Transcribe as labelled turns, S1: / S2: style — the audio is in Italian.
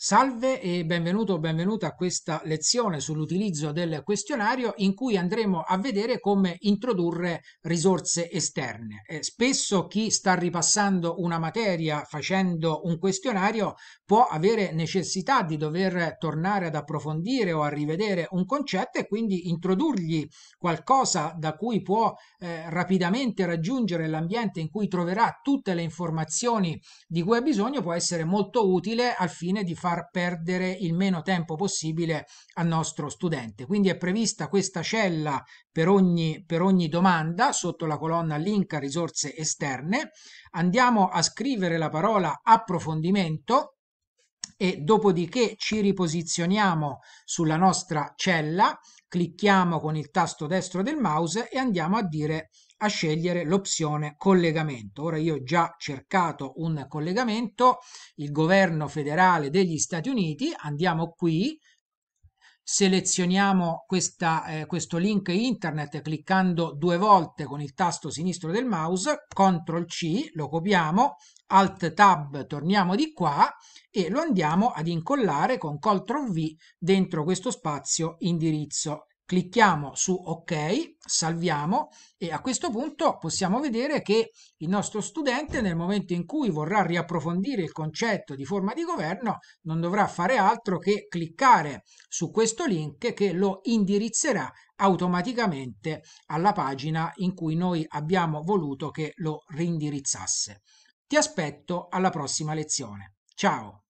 S1: Salve e benvenuto o benvenuta a questa lezione sull'utilizzo del questionario in cui andremo a vedere come introdurre risorse esterne. Eh, spesso chi sta ripassando una materia facendo un questionario può avere necessità di dover tornare ad approfondire o a rivedere un concetto e quindi introdurgli qualcosa da cui può eh, rapidamente raggiungere l'ambiente in cui troverà tutte le informazioni di cui ha bisogno può essere molto utile al fine di fare far perdere il meno tempo possibile al nostro studente. Quindi è prevista questa cella per ogni, per ogni domanda sotto la colonna link a risorse esterne. Andiamo a scrivere la parola approfondimento e dopodiché ci riposizioniamo sulla nostra cella clicchiamo con il tasto destro del mouse e andiamo a dire a scegliere l'opzione collegamento. Ora io ho già cercato un collegamento, il governo federale degli Stati Uniti, andiamo qui, selezioniamo questa, eh, questo link internet cliccando due volte con il tasto sinistro del mouse, CTRL C, lo copiamo, Alt Tab torniamo di qua e lo andiamo ad incollare con CTRL V dentro questo spazio indirizzo Clicchiamo su ok, salviamo e a questo punto possiamo vedere che il nostro studente nel momento in cui vorrà riapprofondire il concetto di forma di governo non dovrà fare altro che cliccare su questo link che lo indirizzerà automaticamente alla pagina in cui noi abbiamo voluto che lo rindirizzasse. Ti aspetto alla prossima lezione. Ciao!